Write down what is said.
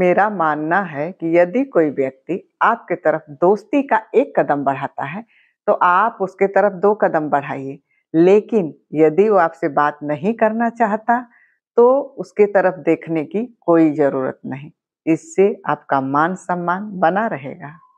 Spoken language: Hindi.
मेरा मानना है कि यदि कोई व्यक्ति आपके तरफ दोस्ती का एक कदम बढ़ाता है तो आप उसके तरफ दो कदम बढ़ाइए लेकिन यदि वो आपसे बात नहीं करना चाहता तो उसके तरफ देखने की कोई ज़रूरत नहीं इससे आपका मान सम्मान बना रहेगा